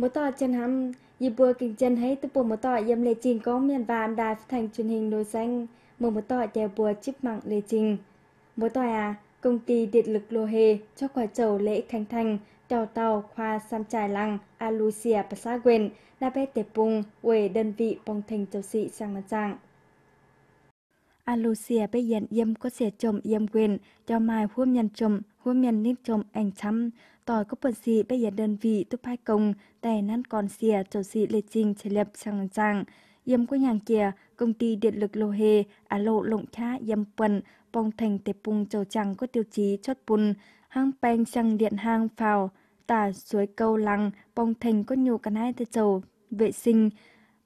mới tòa chân hăm dì bùa kinh chân hay tức bùa một tòa yếm lệ trình có miền và âm đài thành truyền hình đối xanh một một tòa chè bùa chip mạng lệ trình mới tòa à công ty điện lực lô hề cho quả chầu lễ khánh thành tàu tàu khoa sam trải lăng alusia pasaguen na bé tệp bùng quê đơn vị bong thành châu sĩ sang mặt trạng Alusia bây dần yếm có sẽ chồng yếm quyền cho mai huom nhân chồng huom nhân nít chồng anh chăm tôi có phần xì bây giờ đơn vị tôi hai công tài năng còn xìa cho xì lệ trình chế lập sang sang yếm của nhàng kia công ty điện lực lô hề á lộ lộng khá yếm quần bong thành tệp bùng trầu chẳng có tiêu chí chốt bùn hang beng sang điện hang phào tả suối câu lăng bong thành có nhiều cả hai tay trầu vệ sinh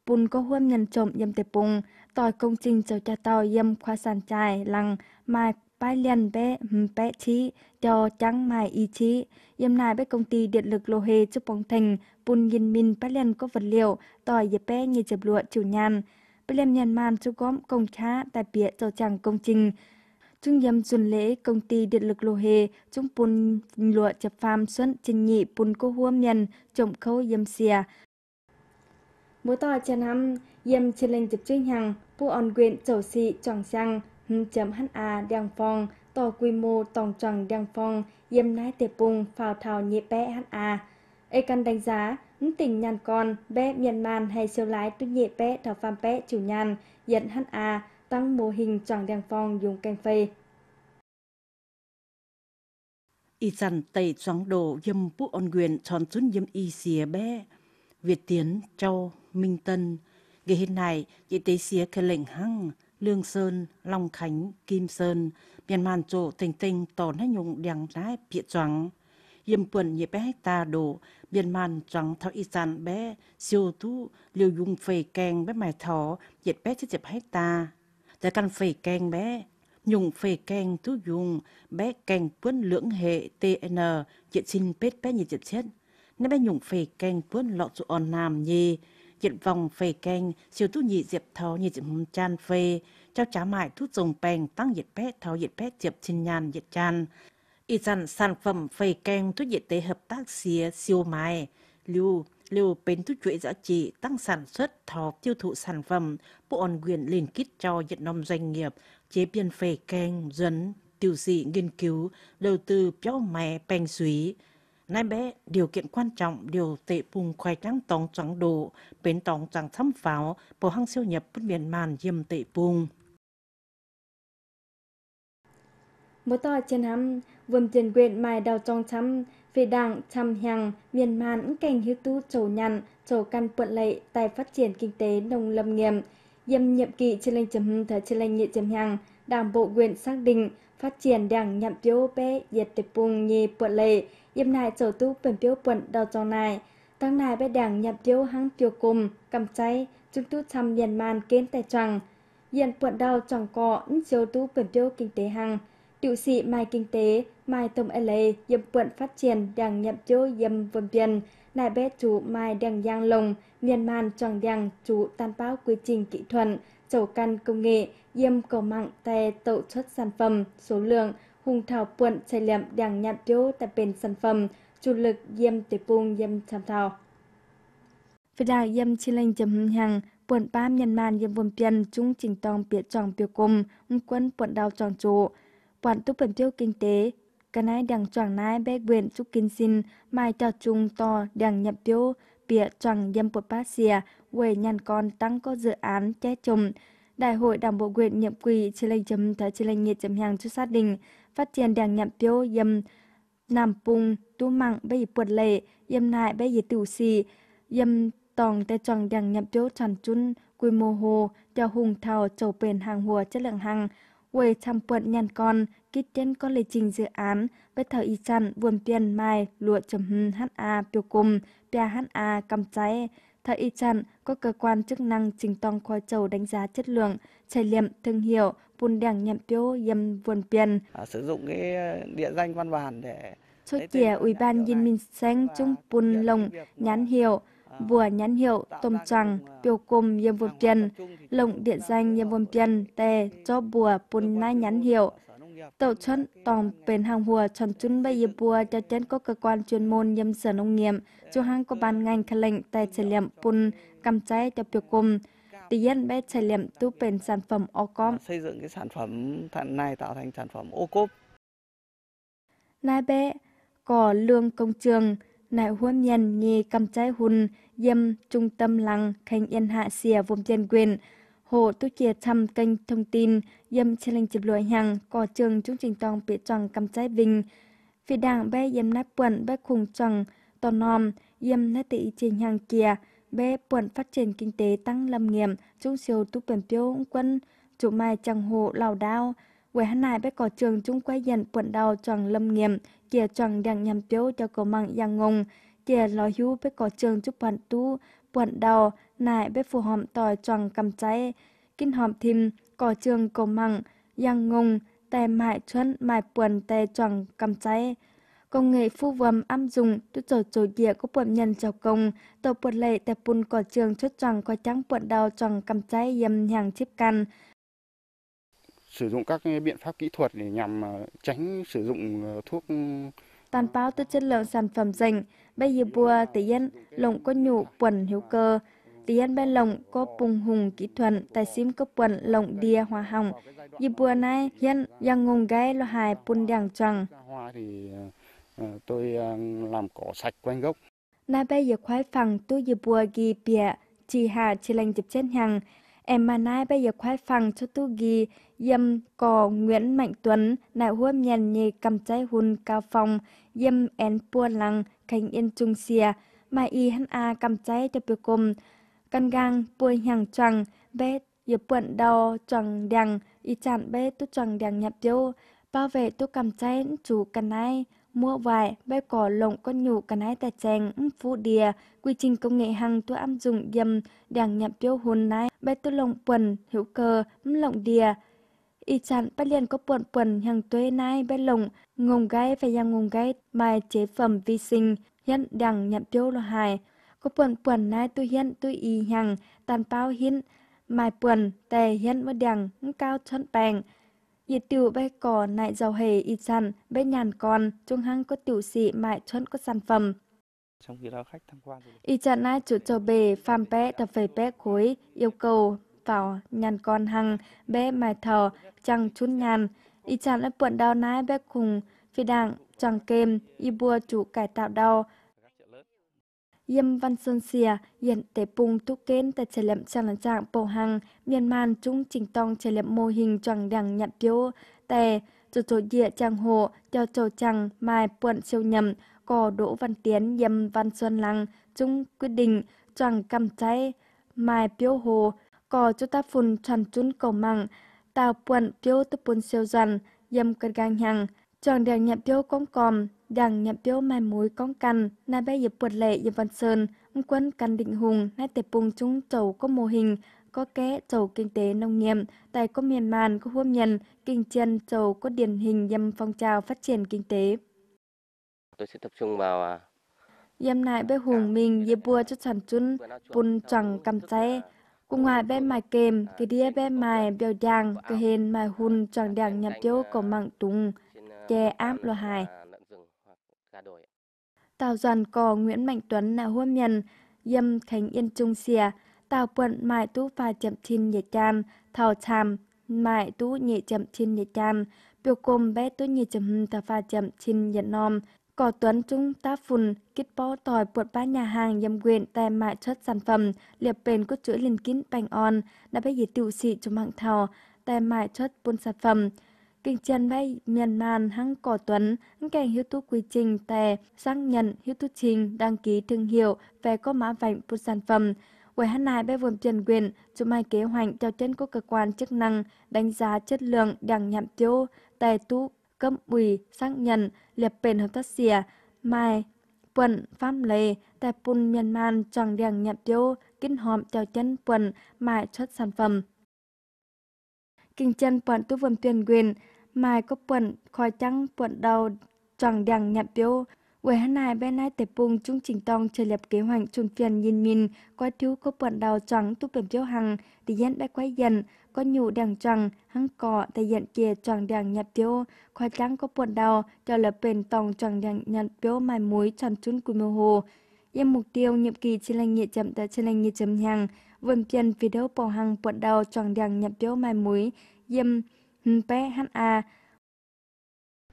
bùn có huâm nhân trộm yếm tệp bùng tỏi công trình trầu cha tàu yếm khoa sàn trài lăng mai Bai liền bé hầm bé chí, cho trắng mai ý chí. Yêm này bé công ty điện lực lô hề chụp bóng thành, bùn yên minh bai liền có vật liệu, tỏi dẹp bé như chập lụa chủ nhàn. Bai liền nhàn màn chú góm công khá tại bịa cho chẳng công trình. Trung yếm xuân lễ công ty điện lực lô hề, chúng bùn lụa chập phàm xuân trình nhị bùn cô huâm nhân, trộm khâu yếm xìa. Mỗi tòa chân hâm, yếm trên lên chụp chuyên hàng, bu on quyền chầu xị tròn sang, H A Đăng Phong, Tổ Quy mô Tổng trần Đăng Phong, Diêm Nái Tiệp Bùng, Phào Thảo Nhị Bé H A, Ê căn đánh giá, tình nhàn con, bé man hay siêu lái tu nhị bé thảo phàm bé chủ nhàn, dẫn A tăng mô hình trần Đăng Phong dùng canh phê. Y chăn tẩy choáng đồ dâm bú ôn quyền tròn chún dâm y xìa bé. Việt Tiến, Châu, Minh Tân, Ngày hiện nay, chị tế xìa kê lệnh hăng, Lương Sơn, Long Khánh, Kim Sơn, Biên màn chỗ tình tinh tổn hết nhung đèng lái bịa choáng. Yêm quần nhịp bé ta đổ, Biên màn choáng thọ y sản bé, siêu tú, liều dung phê kèng bé mài thỏ, nhiệt bé chết dịp ta. Tại căn phê kèng bé, nhung phê kèng tú dung, bé kèng quân lưỡng hệ TN, nhiệt xin bết bé nhiệt dịp chết. Nên bé nhung phê kèng quân lọ trụ on nam nhì, diện vòng về kênh siêu thu nhị diệp thấu nhị diệp hùng chan về cháu trả mại thút dùng bèn tăng diệt pet thấu diệt pet diệp trên nhàn diệt chan y dặn sản phẩm về kênh tu diệt tế hợp tác xía siêu mại lưu lưu bến tu chuỗi giá trị tăng sản xuất thọ tiêu thụ sản phẩm bộ ổn quyền liên kết cho việt nông doanh nghiệp chế biến về kênh dẫn tiểu dị nghiên cứu đầu tư cho mè bèn suý Nay bé, điều kiện quan trọng điều tệ bùng khoai trắng tòng trắng đồ, bến tòng trắng thăm pháo, bộ hăng siêu nhập bất miền màn dìm tệ bùng. Một tòa trên hắm, vườn tiền quyền mài đào trong chăm, về đảng chăm hàng, miền màn cảnh hữu tu trầu nhằn, trầu căn quận lệ, tài phát triển kinh tế nông lâm nghiệp. Dâm nhiệm kỳ trên lệnh chấm thời trên lệnh nhị chấm hàng, đảng bộ quyền xác định phát triển đảng nhậm tiêu bê diệt tịch bùng nhì quận lệ, yếm nài trở tu bền tiêu bẩn đầu cho này tăng này bé đảng nhập tiêu hăng tiêu cùng cầm cháy chúng tu chăm liền màn kén tài trăng hiện bẩn đầu chẳng có ứng chiếu tu bền tiêu kinh tế hăng tiểu sĩ mai kinh tế mai tổng LA yếm bẩn phát triển đảng nhập tiêu yếm vườn viên nài bé chủ mai đằng giang lồng liền màn tròn đảng chủ tan báo quy trình kỹ thuật chầu căn công nghệ yếm cầu mạng tè tậu xuất sản phẩm số lượng hùng thảo quận chạy liệm đang nhạt tiêu tại bên sản phẩm, chủ lực dêm tế bùng dêm tham thảo. Vì là dêm chi lệnh chấm hàng, quận ba miền màn dêm vùng biên chúng chỉnh tòng bịa tròn biểu cùng, quân quận đào tròn trụ, quản tu puận tiêu kinh tế, cái này đằng tròn nái bé quyền chúc kinh xin mai cho chung to đang nhập tiêu bịa tròn dâm quận ba xìa quê nhàn con tăng có dự án che chùm đại hội đảng bộ quyền nhiệm kỳ chi lệnh chấm thái chi lệnh nhiệt chấm hàng cho xác định phát triển đảng nhậm tiêu yếm nam pung tu mạng bây giờ buồn lệ yếm lại bây giờ tiểu xì yếm tòng tê chọn đảng nhậm phiếu tròn chun quy mô hồ cho hùng thảo chầu bền hàng hùa chất lượng hàng quê trăm quận nhàn con kít trên con lịch trình dự án với thảo y chăn buồn tiền mai lụa chấm hân ha biểu cùng pha cầm cháy Thợ y chặn, có cơ quan chức năng trình tong khoa chầu đánh giá chất lượng, trải nghiệm, thương hiệu bùn đèng nhậm tiêu yầm vườn piền. À, sử dụng cái ờ, địa danh văn bản để Chốt trẻ Ủy ban dân Minh Sáng Trung Bùn Lồng Nhán Hiệu, vừa nhán hiệu tôm trăng tiêu cùng yêm vườn tiền lộng địa danh yêm vườn tiền à, ờ, tè cho bùa bùn nai nhán hiệu tàu chân tòng bền hàng hùa chọn chun bay yêm bùa cho trên có cơ quan chuyên môn yêm sở nông nghiệp cho hàng có ban ngành khả lệnh tè trẻ liệm bùn cầm cháy cho tiêu cùng tiền bé trải nghiệm tu bền sản phẩm ô cốm. Xây dựng cái sản phẩm này tạo thành sản phẩm ô cốp. Nai bé, cỏ lương công trường, nại huân nhân nghi cầm trái hun, dâm trung tâm lăng, khánh yên hạ xìa vùng trên quyền. Hồ tu chia thăm kênh thông tin, dâm trên linh chụp lội hàng, cỏ trường trung trình tòng bị tròn cầm trái vinh. Vì đảng bé dâm nát quần bé khùng tròn, tò nòm, dâm nát tỷ trên hàng kia. B. quận phát triển kinh tế tăng lâm nghiệm, trung siêu tu biển tiêu quân, chủ mai chẳng hộ lào đao. Quế hắn này bé có trường trung quay dần quận đào chọn lâm nghiệm, kia chọn đang nhằm tiêu cho cổ mạng giang ngùng, kia lo hữu bé có trường trúc bản tu, quận đào, nại bé phù hòm tỏi chọn cầm cháy, kinh hòm thìm, có trường cổ mạng, giang ngùng, tè mại chuẩn mại buồn tè chọn cầm cháy công nghệ phu vầm âm dùng tôi trở chỗ địa có bọn nhân chào công tổ bọn lệ tập bùn cỏ trường cho tròn có trắng bọn đào tròn cầm trái yầm hàng chip căn sử dụng các biện pháp kỹ thuật để nhằm à, tránh sử dụng à, thuốc ừ, toàn báo tới chất lượng sản phẩm dành bây giờ bùa tỷ yên lồng có nhụ quần hữu cơ tỷ yên bên lồng có bùng hùng kỹ thuật tài xím có quần lồng đia hòa hồng, giờ bùa này yên yang ngùng gai lo hài pun đàng tròn hoa thì à, Ờ, tôi ờ, làm cỏ sạch quanh gốc. Na bây giờ khoái phẳng tôi giờ bùa ghi bịa, chỉ hà chỉ lành dịp chết hàng. Em mà nay bây giờ khoái phẳng cho tôi ghi dâm cò Nguyễn Mạnh Tuấn, nại huâm nhàn nhì cầm trái hùn cao phòng, dâm én bùa lăng, khánh yên trung xìa, mà y hắn a cầm trái cho biểu cùng. Căn gang bùa hàng trăng, bé giờ bận đau trăng đằng, y chặn bé tôi trăng đằng nhập tiêu, bảo vệ tôi cầm trái chủ cần ai mua vải bay cỏ lộng con nhủ cắn hai tài chèng phụ đìa quy trình công nghệ hàng tôi áp dụng dầm đảng nhậm tiêu hồn nái bay tôi lộng quần hữu cơ lộng đìa y chặn bắt liền có quần quần hàng tuế nai bay lộng ngồng gai và yang ngồng gai bài chế phẩm vi sinh hiện đảng nhậm tiêu lo hài có quần quần nai tôi hiện tôi y hàng tàn bao hiện mai quần tề hiện và đảng cao chân bèng Ít tiểu bay cỏ nại giàu hề y dặn, bé nhàn con, trung hăng có tiểu sĩ mại chuẩn có sản phẩm. Trong khi đó khách tham quan. Y chặn nai chủ cho bề, phàm bé tập về bé khối, yêu cầu vào nhàn con hăng, bé mài thờ, chẳng chút nhàn. Y chặn lại buộn đau nai bé cùng, phi đảng, chẳng kem, y bùa chủ cải tạo đau, Yam Văn Sơn Xìa, Yên Tế Pung Túc Kên tại trẻ lệm trang lãn trạng Bồ Hằng, Myanmar Trung Trình Tông trẻ lệm mô hình choàng đằng nhạc tiêu, tè, chỗ chỗ địa trang hộ, cho chỗ chẳng mai puộn siêu nhầm, cò Đỗ Văn Tiến, Yam Văn Xuân Lăng, Trung quyết định choàng cầm cháy, mai piêu hồ, cò chú ta phun tròn chún cầu măng, tàu puộn tiêu tư puộn siêu dần, Yam cân gang nhằng, choàng đằng nhạc tiêu cong còm, Gang nhập biếu mai mối con cằn, nà bé dịp bột lệ dịp văn sơn, quân cằn định hùng, nà tệp bùng chúng chầu có mô hình, có kế chầu kinh tế nông nghiệp, tại có miền màn có hôm nhân, kinh chân chầu có điển hình nhằm phong trào phát triển kinh tế. Tôi sẽ tập trung vào à, Yam nại bé hùng mình dịp bùa cho sản chun, bùn chẳng cầm cháy, cùng ngoài bé mài kềm, à, cái đĩa bé mài biểu đàng, cái hên mài hùn chẳng đàng nhập tiêu à, cổ mạng tùng, che ám lo hài tàu doàn cò Nguyễn Mạnh Tuấn là huân miền, dâm khánh yên trung xìa, tàu quận mại tú và chậm thiên nhẹ chan, thảo chàm, mại tú nhẹ chậm thiên nhẹ chan, biểu cồm bé tú nhẹ chậm hưng tàu và chậm thiên nhẹ nom, cò tuấn trung ta phun, kít bó tỏi buộc ba nhà hàng dâm quyền tại mại xuất sản phẩm, liệp bền cốt chuỗi liền kín bành on, đã bây giờ tiểu sĩ trong mạng thảo, tại mại xuất buôn sản phẩm kinh chân bay miền màn hăng cỏ tuấn hăng kèng hiếu tu quy trình tè xác nhận hiếu tu trình đăng ký thương hiệu về có mã vạch một sản phẩm Quầy hắn này bay vườn tiền quyền, chúng mai kế hoạch theo chân của cơ quan chức năng, đánh giá chất lượng đảng nhạm tiêu, tài tú, cấp ủy, xác nhận, liệp bền hợp tác xỉa, mai, quần, pháp lệ, tài pun miền man tròn đảng nhạm tiêu, kinh hòm theo chân quần, mai xuất sản phẩm. Kinh chân quận tu vườn tiền quyền, mai có quẩn khỏi trăng quẩn đầu chẳng đằng nhạt biếu Quầy hát này bên này tập bùng chung trình tông trời lập kế hoạch chung phiền nhìn mình, coi thiếu có quần đầu trắng tu bẩm chiếu hằng, thì dân bay quay dần, có nhủ đằng trăng, hăng cỏ, thì dần kia tròn đằng nhập tiêu, khoai trắng có quần đầu, cho lập bền tòng tròn đằng nhập tiêu mai muối tròn chun cùi mơ hồ. Em mục tiêu nhiệm kỳ trên lành nghị chậm tại trên lành nghị chấm hàng, vườn tiền video bỏ hàng quần đầu tròn đằng nhập tiêu mai muối, em PHA.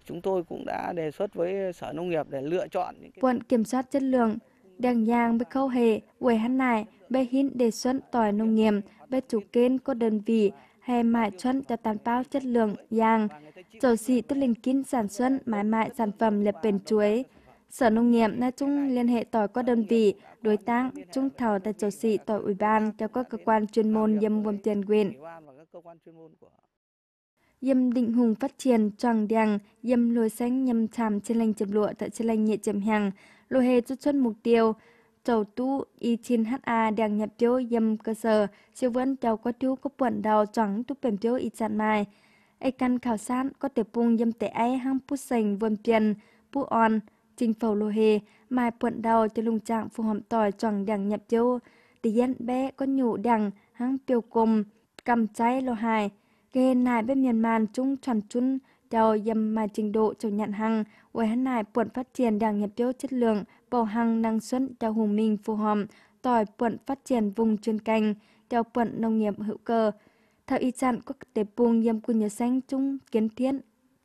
Chúng tôi cũng đã đề xuất với Sở Nông nghiệp để lựa chọn những Quận kiểm soát chất lượng, đang nhang với khâu hệ, quầy hắn nại, bê hín đề xuất tỏi nông nghiệp, bê chủ kênh có đơn vị, hay mại chuẩn cho tàn bao chất lượng giang. Dầu xị tức linh kín sản xuất mãi mại sản phẩm lập bền chuối. Sở Nông nghiệp nói chung liên hệ tỏi có đơn vị, đối tác, trung thảo tại dầu xị tỏi ủy ban cho các cơ quan chuyên môn dâm buôn tiền quyền. Yêm định hùng phát triển tròn đèng, yêm lôi sáng nhâm tràm trên lành chậm lụa tại trên lành nhẹ chậm hàng, lô hề chút chân mục tiêu. Chầu tu y chín ha đèng nhập tiêu yêm cơ sở, siêu vẫn đầu có tiêu có quẩn đầu trắng tu bềm tiêu y chặn mai. Ê căn khảo sát có thể bùng yêm tệ ai hăng pút sành vườn tiền, pu on, trình phẩu lô hề, mai quẩn đầu cho lùng trạng phù hợp tỏi tròn đèng nhập tiêu. Tỷ yên bé có nhủ đèng hăng tiêu cùng, cầm cháy lô hài kê nại bên miền màn chung tròn chung theo dầm mà trình độ chủ nhận hàng với hắn nại buồn phát triển đảng nhập tiêu chất lượng bầu hàng năng suất theo hùng minh phù hợp tỏi buồn phát triển vùng chuyên canh theo buồn nông nghiệp hữu cơ theo y chặn quốc tế buông yêm quân nhớ xanh chung kiến thiết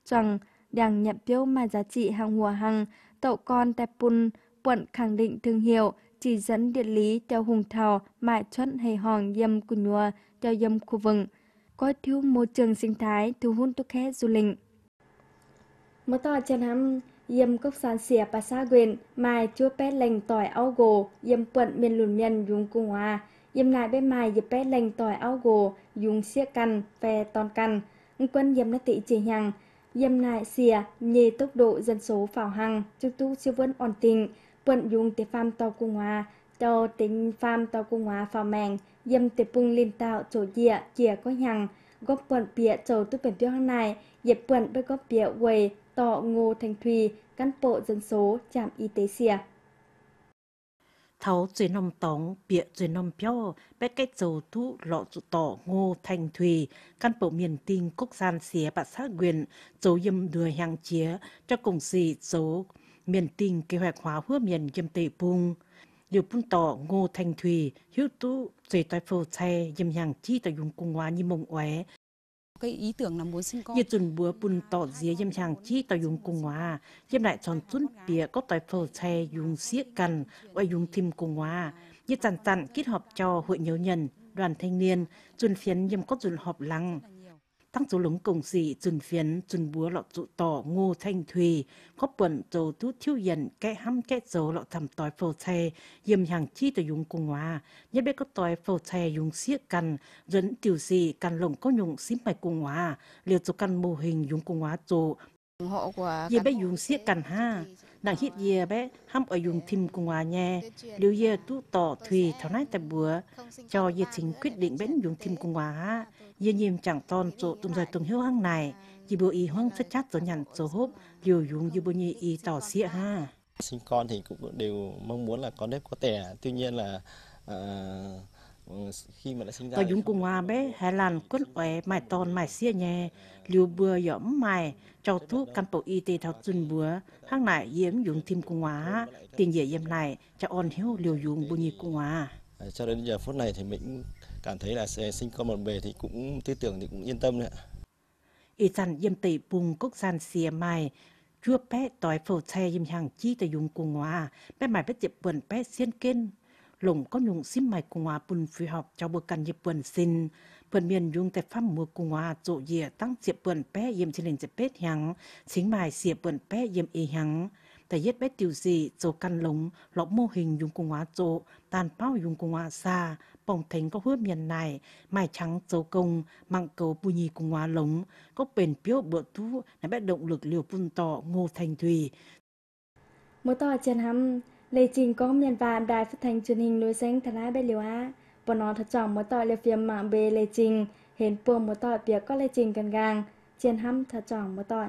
rằng đảng nhập tiêu mà giá trị hàng hòa hàng tậu con tẹp bùn buồn khẳng định thương hiệu chỉ dẫn địa lý theo hùng thảo mại chuẩn hay hòn yêm của nhua theo yêm khu vực coi thiếu môi trường sinh thái thu hút du khách du lịch. Mở tỏ chân hắm yêm cốc sàn xỉa bà xa quyền mai chua pét lành tỏi ao gồ yêm quận miền lùn nhân dùng cung hòa yêm lại bên mai dịp pét lành tỏi ao gồ dùng xiếc căn, về toàn căn, quân yêm đã tị chỉ nhằng yêm lại xỉa nhì tốc độ dân số phảo hằng chức tu chưa vấn ổn tình quận dùng tế pham tàu cung hòa cho tính pham tàu cung hòa phao mèng dâm tế bùng lên tạo chỗ dịa chìa có nhằng góp quần bịa trầu tư bền tiêu hàng này dẹp quần với góp bịa quầy tọ ngô thành thùy cán bộ dân số trạm y tế xìa tháo dưới nông tống bịa dưới nông béo bé cách dầu thu lọ trụ tọ ngô thành thùy cán bộ miền tinh quốc gian xía bạc xã quyền dấu dâm đưa hàng chía cho cùng xì dấu miền tinh kế hoạch hóa hứa miền dâm tây bung liệu bún tỏ ngô thành thùy hiếu tú dây tài phô xe dầm hàng chi tại dùng cung hóa như mông oé cái ý tưởng là muốn sinh con như chuẩn bữa bún tỏ dìa dầm hàng chi tại dùng cung hóa dầm lại tròn chuẩn bìa có tài phô xe dùng xiếc cần và dùng thêm cung hóa như tàn tàn kết hợp cho hội nhớ nhân đoàn thanh niên chuẩn phiến dầm có chuẩn họp lăng tăng số lúng công sĩ trùn phiến trùn búa lọ trụ tỏ ngô thanh thùy có quần tổ tu thiêu dần kẻ hăm kẻ dấu lọ thầm tỏi phô xe yếm hàng chi tổ dùng cung hòa nhất biết có tỏi phô xe dùng xiếc cằn dẫn tiểu gì cằn lồng có nhung xím mạch cung hòa liệu cho căn mô hình dùng cung hòa chỗ Dì bé dùng xiếc cằn ha, nang hit ye bé ham ở dùng thim cùng à nhé liu ye tu tỏ thùy thảo nái tại bữa cho ye chính quyết định bén dùng thim cùng ha, ye nhìn chẳng toàn chỗ tùng rời tùng hiếu hăng này chỉ bộ ý hoang chất chát rồi nhằn rồi hốp liều dùng như bộ nhi ý tỏ xịa ha sinh con thì cũng đều mong muốn là con nếp có tẻ tuy nhiên là uh, khi mà đã sinh ra có dũng cùng hòa bé hà lan quân ẻ mài tôn mài xia nhẹ liu bừa yểm mài cho thuốc căn bộ y tế thảo tuần bừa hang lại yếm dùng thêm cùng hòa tiền dễ yếm này cho on hiếu liều dùng bù nhị cùng hòa cho đến giờ phút này thì mình cảm thấy là sẽ sinh con một bề thì cũng tư tưởng thì cũng yên tâm đấy ạ y san yếm tỷ bùng quốc san xia mài chua bé tỏi phổ xe yếm hàng chi tại dùng cùng hòa bé mài bé chụp buồn bé xiên kinh lồng có nhung xin mày cùng hòa bùn phù hợp cho bữa cằn nhịp bùn xin bùn miền dùng tại pháp mùa cùng hòa dụ dịa tăng diệp bùn bé yếm trên lệnh diệp bết hằng chính bài diệp bùn bé yếm y hằng tại yết bết tiêu gì dụ căn lồng lọc mô hình dùng cùng hòa dụ tàn bao dùng cùng hòa xa bồng thành có hứa miền này mài trắng dấu công mạng cầu bù nhì cùng hòa lồng có bền piếu bữa thú là bé động lực liều bùn tỏ ngô thành thùy mô tỏ chân hâm ลจิงก็เมียนบาได้ฟังทาจนหิงโดยเซงธนาเบลิวาปนอทจอมมอต่อเลฟียมมาเบเลจิง เห็นปวงมอต่อเปียกก็เลจิงกันกลาง เจียนห้ำทจอมมอต่อ